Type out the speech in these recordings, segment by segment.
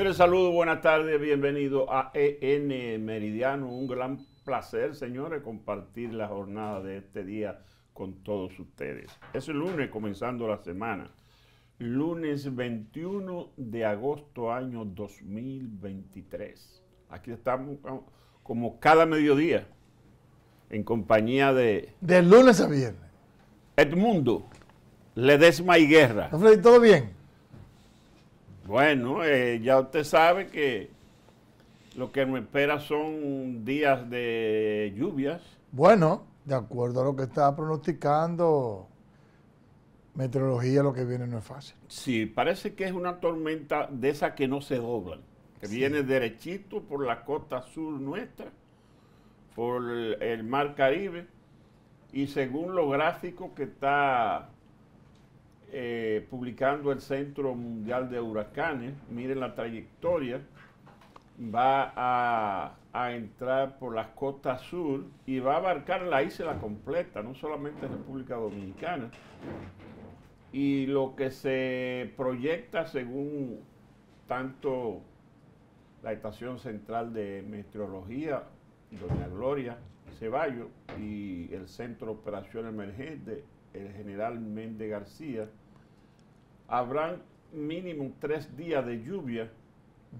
Señores, saludos, buenas tardes, bienvenido a EN Meridiano. Un gran placer, señores, compartir la jornada de este día con todos ustedes. Es el lunes, comenzando la semana. Lunes 21 de agosto, año 2023. Aquí estamos ah, como cada mediodía, en compañía de... De lunes a viernes. Edmundo Ledesma y Guerra. ¿Todo bien? Bueno, eh, ya usted sabe que lo que nos espera son días de lluvias. Bueno, de acuerdo a lo que está pronosticando meteorología, lo que viene no es fácil. Sí, parece que es una tormenta de esas que no se doblan, que viene derechito por la costa sur nuestra, por el, el mar Caribe, y según los gráficos que está eh, publicando el Centro Mundial de Huracanes. Miren la trayectoria. Va a, a entrar por las costas sur y va a abarcar la isla completa, no solamente República Dominicana. Y lo que se proyecta según tanto la Estación Central de Meteorología, Doña Gloria Ceballos y el Centro de Operación Emergente, el general Méndez García, habrán mínimo tres días de lluvia.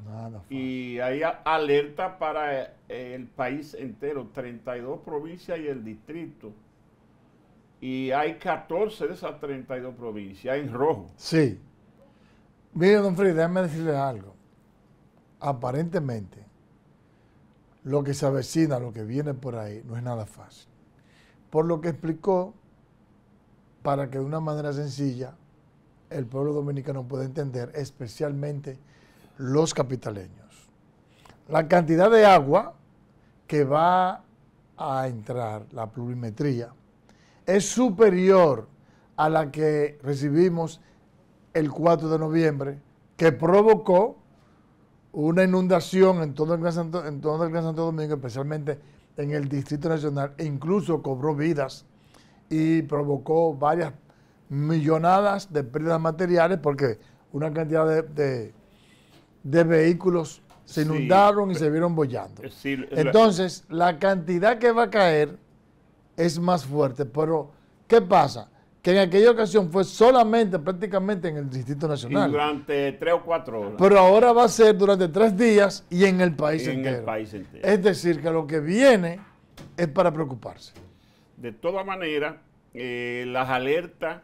Nada y hay alerta para eh, el país entero, 32 provincias y el distrito. Y hay 14 de esas 32 provincias en rojo. Sí. Mire, don Freddy, déjame decirle algo. Aparentemente, lo que se avecina, lo que viene por ahí, no es nada fácil. Por lo que explicó, para que de una manera sencilla el pueblo dominicano puede entender, especialmente los capitaleños. La cantidad de agua que va a entrar, la plurimetría es superior a la que recibimos el 4 de noviembre, que provocó una inundación en todo el Gran Santo, en todo el Gran Santo Domingo, especialmente en el Distrito Nacional, e incluso cobró vidas y provocó varias millonadas de pérdidas materiales porque una cantidad de, de, vehículos se inundaron y se vieron bollando. Eh, Entonces, la cantidad que va a caer es más fuerte, pero ¿qué pasa? Que en aquella ocasión fue solamente prácticamente en el Distrito Nacional. durante tres o cuatro horas. Pero ahora va a ser durante tres días y en el país entero. Es decir, que lo que viene es para preocuparse. De todas maneras, eh, las alertas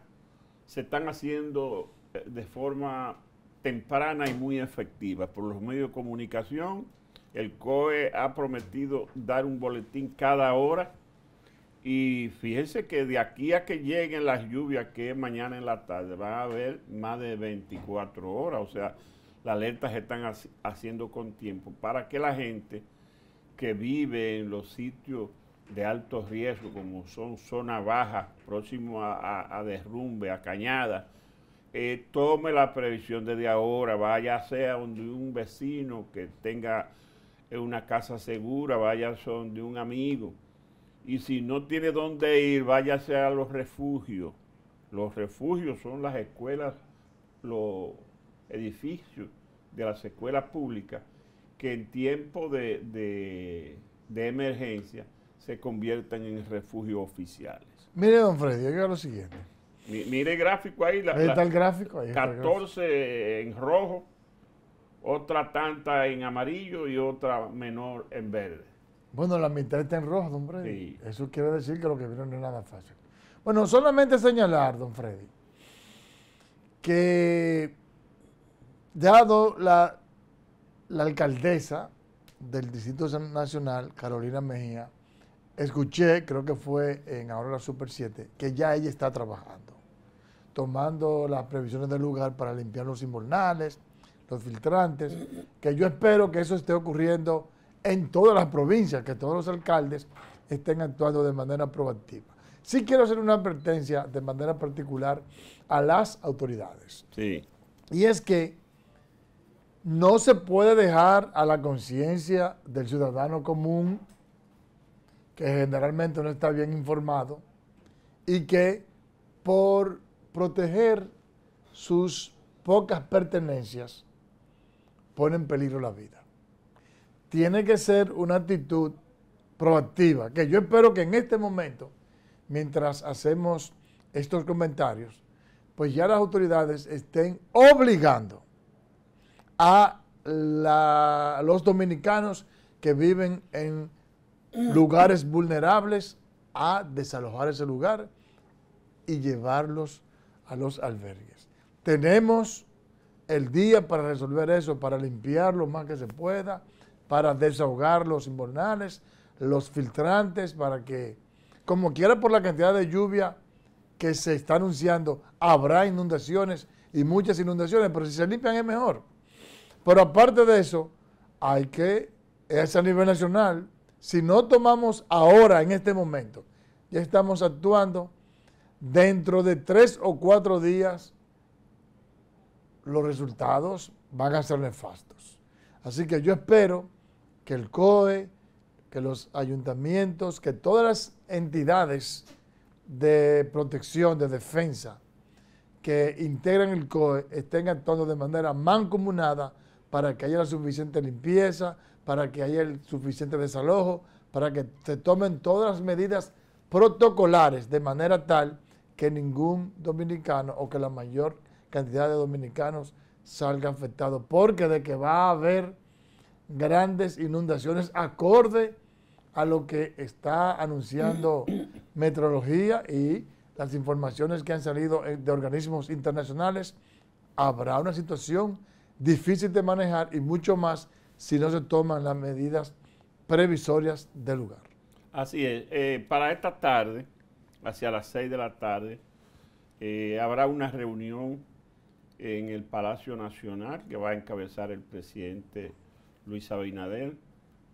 se están haciendo eh, de forma temprana y muy efectiva por los medios de comunicación. El COE ha prometido dar un boletín cada hora y fíjense que de aquí a que lleguen las lluvias, que es mañana en la tarde, van a haber más de 24 horas, o sea, las alertas se están haciendo con tiempo para que la gente que vive en los sitios de alto riesgo, como son zona baja, próximo a, derrumbe, a cañada, eh, tome la previsión desde ahora, vaya sea donde un vecino que tenga eh, una casa segura, vaya donde un amigo. Y si no tiene dónde ir, váyase a los refugios. Los refugios son las escuelas, los edificios de las escuelas públicas que en tiempo de emergencia se conviertan en refugios oficiales. Mire, don Freddy, oiga lo siguiente. mire el gráfico ahí. La, ahí está el gráfico. Ahí 14 en rojo, otra tanta en amarillo y otra menor en verde. Bueno, la mitad está en rojo, don Freddy. Eso quiere decir que lo que vieron no es nada fácil. Bueno, solamente señalar, don Freddy, que dado la alcaldesa del Distrito Nacional, Carolina Mejía, escuché, creo que fue en Aurora Super 7, que ya ella está trabajando, tomando las previsiones del lugar para limpiar los inmornales, los filtrantes, que yo espero que eso esté ocurriendo en todas las provincias, que todos los alcaldes estén actuando de manera proactiva. Sí quiero hacer una advertencia de manera particular a las autoridades. Sí. Y es que no se puede dejar a la conciencia del ciudadano común que generalmente no está bien informado y que por proteger sus pocas pertenencias pone en peligro la vida. Tiene que ser una actitud proactiva, que yo espero que en este momento, mientras hacemos estos comentarios, pues ya las autoridades estén obligando a los dominicanos que viven en Mm. lugares vulnerables a desalojar ese lugar y llevarlos a los albergues. Tenemos el día para resolver eso, para limpiar lo más que se pueda, para desahogar los invernales, los filtrantes, para que, como quiera por la cantidad de lluvia que se está anunciando, habrá inundaciones y muchas inundaciones, pero si se limpian es mejor. Pero aparte de eso, hay que, es a nivel nacional, si no tomamos ahora, en este momento, ya estamos actuando, dentro de tres o cuatro días los resultados van a ser nefastos. Así que yo espero que el COE, que los ayuntamientos, que todas las entidades de protección, de defensa, que integran el COE, estén actuando de manera mancomunada para que haya la suficiente limpieza, para que haya el suficiente desalojo, para que se tomen todas las medidas protocolares de manera tal que ningún dominicano o que la mayor cantidad de dominicanos salga afectado, porque de que va a haber grandes inundaciones acorde a lo que está anunciando meteorología y las informaciones que han salido eh, de organismos internacionales, habrá una situación difícil de manejar y mucho más si no se toman las medidas previsorias del lugar. Así es. Eh, para esta tarde, hacia las 6 de la tarde, eh, habrá una reunión en el Palacio Nacional que va a encabezar el presidente Luis Abinader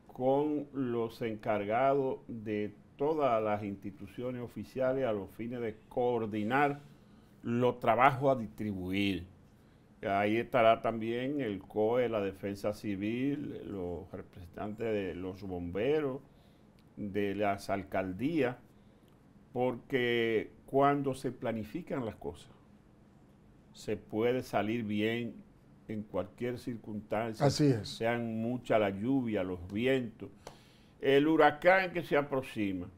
con los encargados de todas las instituciones oficiales a los fines de coordinar los trabajos a distribuir Ahí estará también el COE, la Defensa Civil, los representantes de los bomberos, de las alcaldías, porque cuando se planifican las cosas, se puede salir bien en cualquier circunstancia, Así sean mucha la lluvia, los vientos, el huracán que se aproxima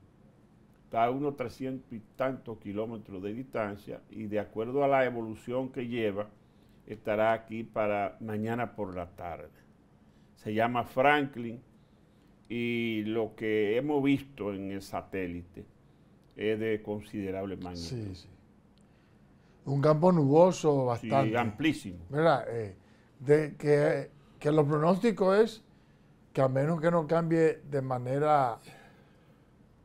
está a unos trescientos y tantos kilómetros de distancia y de acuerdo a la evolución que lleva, estará aquí para mañana por la tarde. Se llama Franklin y lo que hemos visto en el satélite es de considerable magnitud. Sí, sí. Un campo nuboso bastante. Sí, amplísimo. ¿Verdad? Eh, de que, lo pronóstico es que a menos que no cambie de manera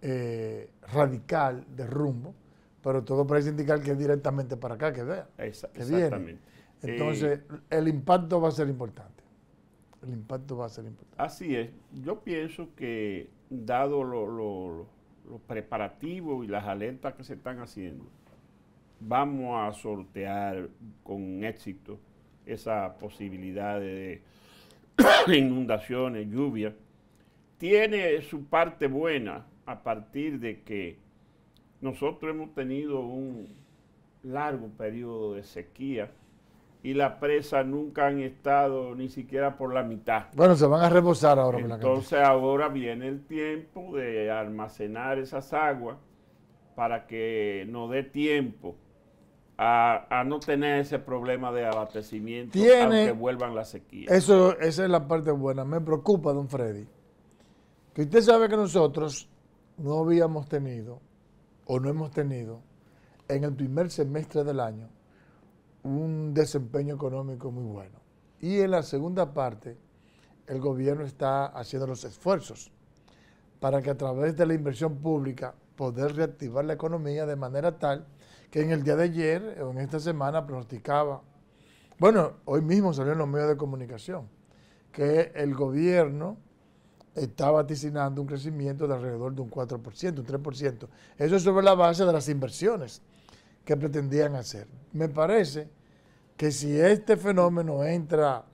eh, radical de rumbo, pero todo parece indicar que es directamente para acá que vea. exactamente. Entonces, el impacto va a ser importante. El impacto va a ser importante. Así es. Yo pienso que, dado los preparativos y las alertas que se están haciendo, vamos a sortear con éxito esa posibilidad de, inundaciones, lluvia Tiene su parte buena a partir de que nosotros hemos tenido un largo periodo de sequía y las presas nunca han estado ni siquiera por la mitad. Bueno, se van a rebosar ahora. Entonces ahora viene el tiempo de almacenar esas aguas para que nos dé tiempo a, no tener ese problema de abastecimiento ¿Tiene, aunque vuelvan las sequías. Eso, esa es la parte buena. Me preocupa, don Freddy, que usted sabe que nosotros no habíamos tenido o no hemos tenido en el primer semestre del año un desempeño económico muy bueno. Y en la segunda parte, el gobierno está haciendo los esfuerzos para que a través de la inversión pública poder reactivar la economía de manera tal que en el día de ayer o en esta semana pronosticaba, bueno, hoy mismo salió en los medios de comunicación, que el gobierno está vaticinando un crecimiento de alrededor de un 4%, un 3%. Eso es sobre la base de las inversiones que pretendían hacer. Me parece que si este fenómeno entra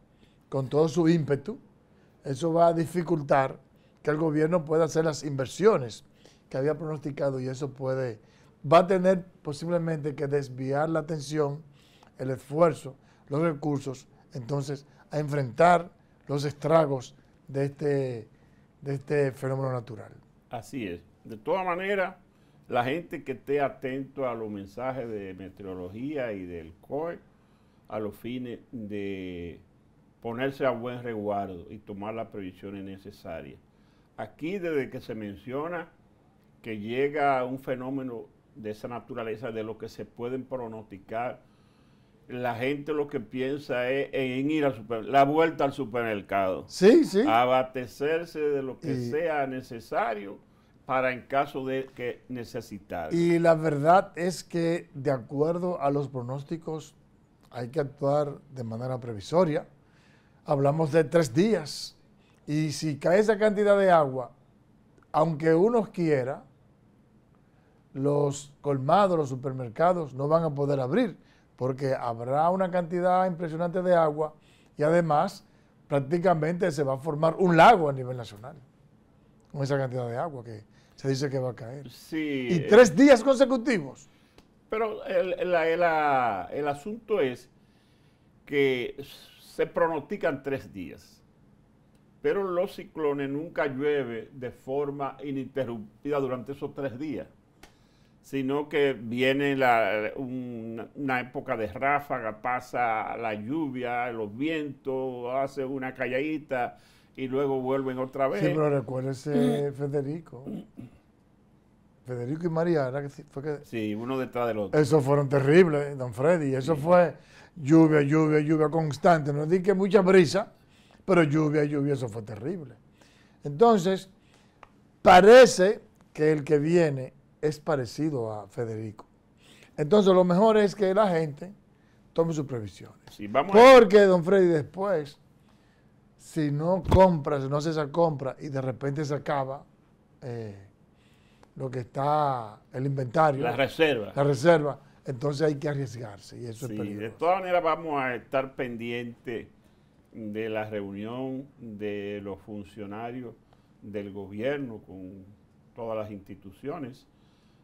con todo su ímpetu, eso va a dificultar que el gobierno pueda hacer las inversiones que había pronosticado y eso puede, va a tener posiblemente que desviar la atención, el esfuerzo, los recursos, entonces a enfrentar los estragos de este, de este fenómeno natural. Así es. De todas maneras, la gente que esté atento a los mensajes de meteorología y del COE, a los fines de ponerse a buen resguardo y tomar las previsiones necesarias. Aquí desde que se menciona que llega un fenómeno de esa naturaleza, de lo que se pueden pronosticar, la gente lo que piensa es en ir a la vuelta al supermercado. Sí, sí. Abastecerse de lo que sea necesario para en caso de que necesitar. Y la verdad es que de acuerdo a los pronósticos hay que actuar de manera previsoria. Hablamos de tres días. Y si cae esa cantidad de agua, aunque uno quiera, los colmados, los supermercados no van a poder abrir porque habrá una cantidad impresionante de agua y además prácticamente se va a formar un lago a nivel nacional con esa cantidad de agua que se dice que va a caer. y tres eh. días consecutivos. Pero el, el asunto es que se pronostican tres días, pero los ciclones nunca llueve de forma ininterrumpida durante esos tres días, sino que viene una época de ráfaga, pasa la lluvia, los vientos, hace una calladita y luego vuelven otra vez. Sí, pero recuérdese, Federico. Federico y María, ¿verdad que fue Sí, uno detrás del otro. Esos fueron terribles, eh, don Freddy. Eso fue lluvia, lluvia, lluvia constante. No di que mucha brisa, pero lluvia, lluvia, eso fue terrible. Entonces, parece que el que viene es parecido a Federico. Entonces, lo mejor es que la gente tome sus previsiones. Porque, don Freddy, después, si no compras, si no hace esa compra y de repente se acaba. Eh, lo que está el inventario. La reserva. La reserva. Entonces hay que arriesgarse y eso es De todas maneras vamos a estar pendientes de la reunión de los funcionarios del gobierno con todas las instituciones,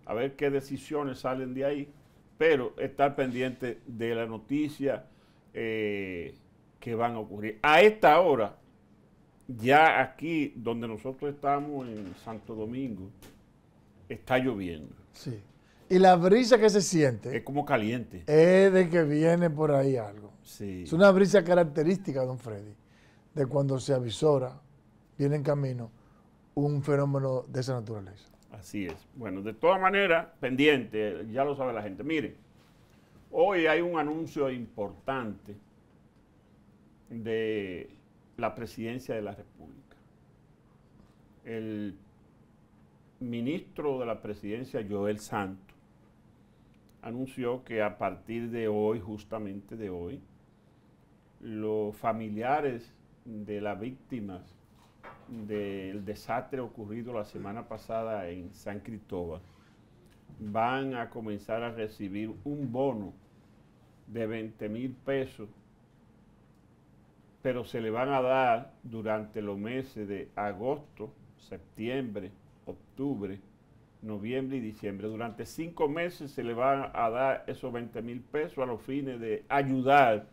a ver qué decisiones salen de ahí, pero estar pendiente de la noticia eh, que van a ocurrir. A esta hora, ya aquí donde nosotros estamos en Santo Domingo, está lloviendo. Sí. Y la brisa que se siente. Es como caliente. Es de que viene por ahí algo. Sí. Es una brisa característica, don Freddy, de cuando se avisora, viene en camino, un fenómeno de esa naturaleza. Así es. Bueno, de todas maneras, pendiente, ya lo sabe la gente. Mire, hoy hay un anuncio importante de la presidencia de la República. El ministro de la presidencia, Joel Santo, anunció que a partir de hoy, justamente de hoy, los familiares de las víctimas del desastre ocurrido la semana pasada en San Cristóbal van a comenzar a recibir un bono de 20 mil pesos, pero se le van a dar durante los meses de agosto, septiembre octubre, noviembre y diciembre. Durante cinco meses se le van a dar esos 20 mil pesos a los fines de ayudar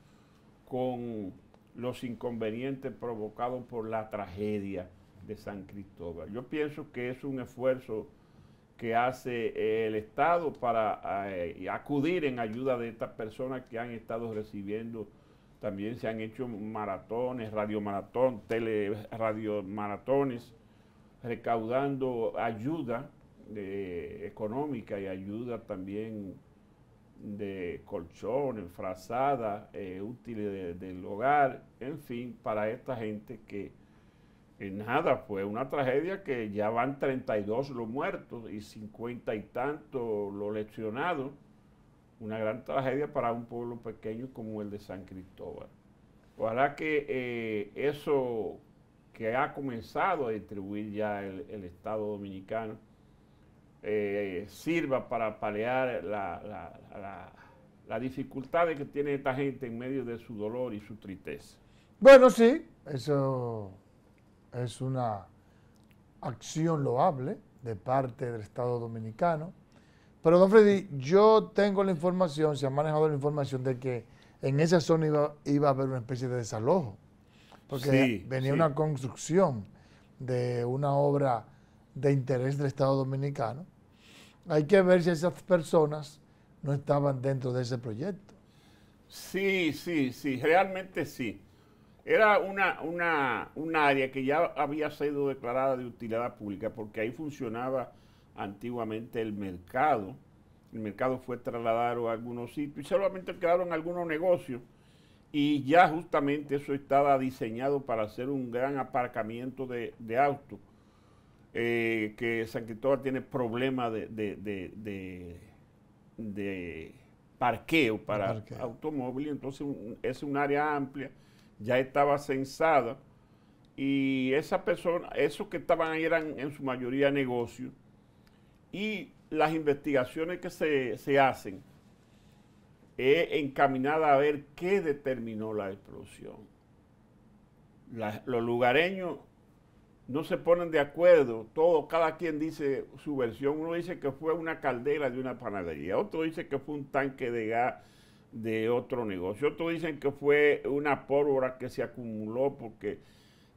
con los inconvenientes provocados por la tragedia de San Cristóbal. Yo pienso que es un esfuerzo que hace el Estado para eh, acudir en ayuda de estas personas que han estado recibiendo. También se han hecho maratones, maratón tele, maratones recaudando ayuda eh, económica y ayuda también de colchón, enfrazada, eh, útiles del hogar, en fin, para esta gente que eh, nada, fue una tragedia que ya van 32 los muertos y 50 y tanto los lesionados, una gran tragedia para un pueblo pequeño como el de San Cristóbal. Ojalá que eh, eso que ha comenzado a distribuir ya el, Estado Dominicano eh, sirva para paliar la, la, dificultades que tiene esta gente en medio de su dolor y su tristeza. Bueno, sí, eso es una acción loable de parte del Estado Dominicano. Pero, don Freddy, yo tengo la información, se ha manejado la información de que en esa zona iba a haber una especie de desalojo porque venía una construcción de una obra de interés del Estado Dominicano, hay que ver si esas personas no estaban dentro de ese proyecto. Sí, sí, sí, realmente sí. Era un área que ya había sido declarada de utilidad pública porque ahí funcionaba antiguamente el mercado. El mercado fue trasladado a algunos sitios y solamente quedaron algunos negocios y ya justamente eso estaba diseñado para hacer un gran aparcamiento de, de autos, eh, que San Cristóbal tiene problemas de, de, parqueo para automóviles, entonces es un área amplia, ya estaba censada y esa persona, esos que estaban ahí eran en su mayoría negocios y las investigaciones que se, se hacen encaminada a ver qué determinó la explosión. los lugareños no se ponen de acuerdo, todo, cada quien dice su versión. Uno dice que fue una caldera de una panadería, otro dice que fue un tanque de gas de otro negocio, otros dicen que fue una pólvora que se acumuló porque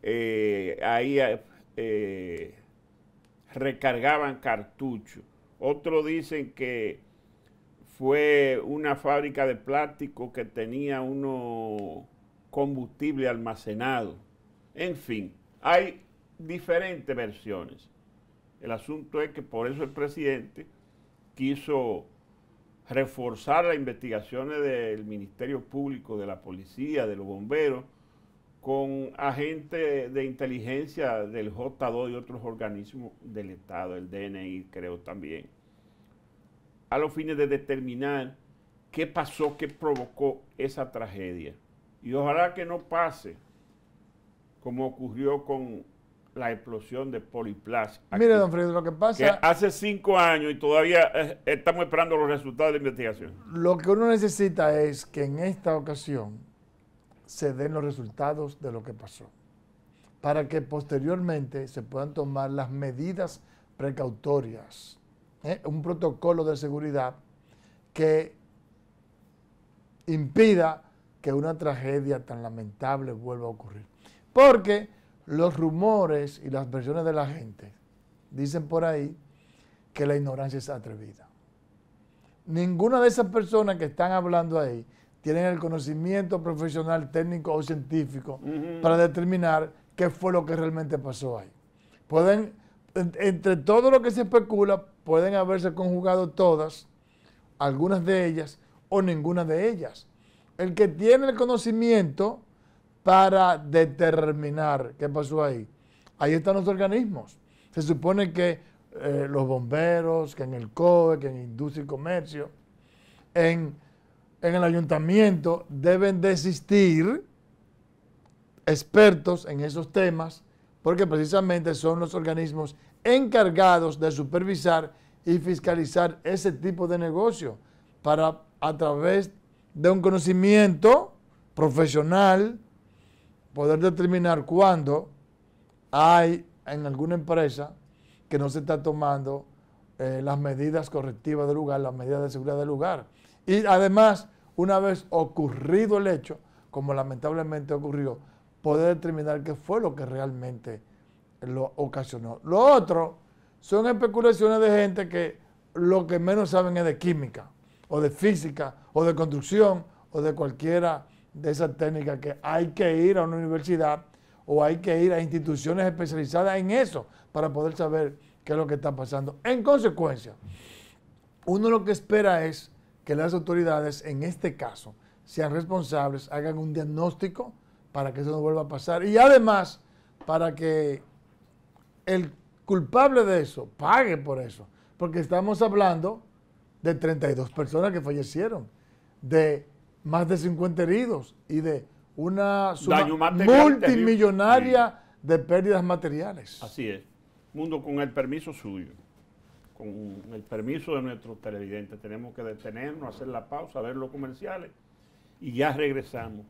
eh, ahí eh, recargaban cartuchos, otros dicen que fue una fábrica de plástico que tenía uno combustible almacenado. En fin, hay diferentes versiones. El asunto es que por eso el presidente quiso reforzar las investigaciones del Ministerio Público, de la policía, de los bomberos, con agentes de inteligencia del J2 y otros organismos del Estado, el DNI creo también a los fines de determinar qué pasó, qué provocó esa tragedia. Y ojalá que no pase como ocurrió con la explosión de Poliplast. Mire, don Fred, lo que pasa... Que hace cinco años y todavía eh, estamos esperando los resultados de la investigación. Lo que uno necesita es que en esta ocasión se den los resultados de lo que pasó, para que posteriormente se puedan tomar las medidas precautorias ¿eh? un protocolo de seguridad que impida que una tragedia tan lamentable vuelva a ocurrir. Porque los rumores y las versiones de la gente dicen por ahí que la ignorancia es atrevida. Ninguna de esas personas que están hablando ahí tienen el conocimiento profesional, técnico o científico para determinar qué fue lo que realmente pasó ahí. Pueden entre todo lo que se especula, pueden haberse conjugado todas, algunas de ellas o ninguna de ellas. El que tiene el conocimiento para determinar qué pasó ahí. Ahí están los organismos. Se supone que eh, los bomberos, que en el COE, que en Industria y Comercio, en, en el ayuntamiento deben desistir existir expertos en esos temas porque precisamente son los organismos encargados de supervisar y fiscalizar ese tipo de negocio para a través de un conocimiento profesional poder determinar cuándo hay en alguna empresa que no se está tomando eh, las medidas correctivas del lugar, las medidas de seguridad del lugar. Y además, una vez ocurrido el hecho, como lamentablemente ocurrió, poder determinar qué fue lo que realmente lo ocasionó. Lo otro son especulaciones de gente que lo que menos saben es de química, o de física, o de construcción, o de cualquiera de esas técnicas que hay que ir a una universidad o hay que ir a instituciones especializadas en eso para poder saber qué es lo que está pasando. En consecuencia, uno lo que espera es que las autoridades, en este caso, sean responsables, hagan un diagnóstico para que eso no vuelva a pasar. Y además, para que el culpable de eso pague por eso. Porque estamos hablando de 32 personas que fallecieron, de más de 50 heridos y de una suma multimillonaria de pérdidas materiales. Así es. Mundo, con el permiso suyo, con el permiso de nuestros televidentes, tenemos que detenernos, hacer la pausa, ver los comerciales y ya regresamos.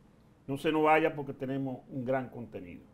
No se nos vaya porque tenemos un gran contenido.